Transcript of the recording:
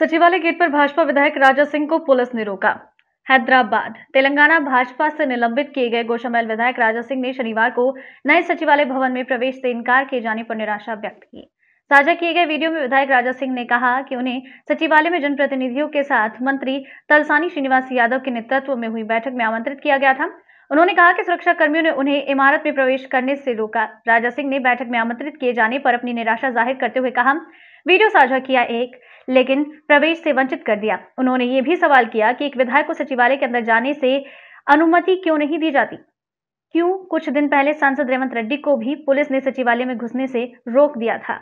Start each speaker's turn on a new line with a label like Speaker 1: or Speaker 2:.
Speaker 1: सचिवालय गेट पर भाजपा विधायक राजा सिंह को पुलिस ने रोका हैदराबाद तेलंगाना भाजपा से निलंबित किए गए गोशामैल विधायक राजा सिंह ने शनिवार को नए सचिवालय भवन में प्रवेश से इनकार किए जाने पर निराशा व्यक्त की साझा किए गए वीडियो में विधायक राजा सिंह ने कहा कि उन्हें सचिवालय में जनप्रतिनिधियों के साथ मंत्री तलसानी श्रीनिवास यादव के नेतृत्व में हुई बैठक में आमंत्रित किया गया था उन्होंने कहा कि सुरक्षा कर्मियों ने उन्हें इमारत में प्रवेश करने से रोका राजा सिंह ने बैठक में आमंत्रित किए जाने पर अपनी निराशा जाहिर करते हुए कहा वीडियो साझा किया एक लेकिन प्रवेश से वंचित कर दिया उन्होंने ये भी सवाल किया कि एक विधायक को सचिवालय के अंदर जाने से अनुमति क्यों नहीं दी जाती क्यों कुछ दिन पहले सांसद रेवंत रेड्डी को भी पुलिस ने सचिवालय में घुसने से रोक दिया था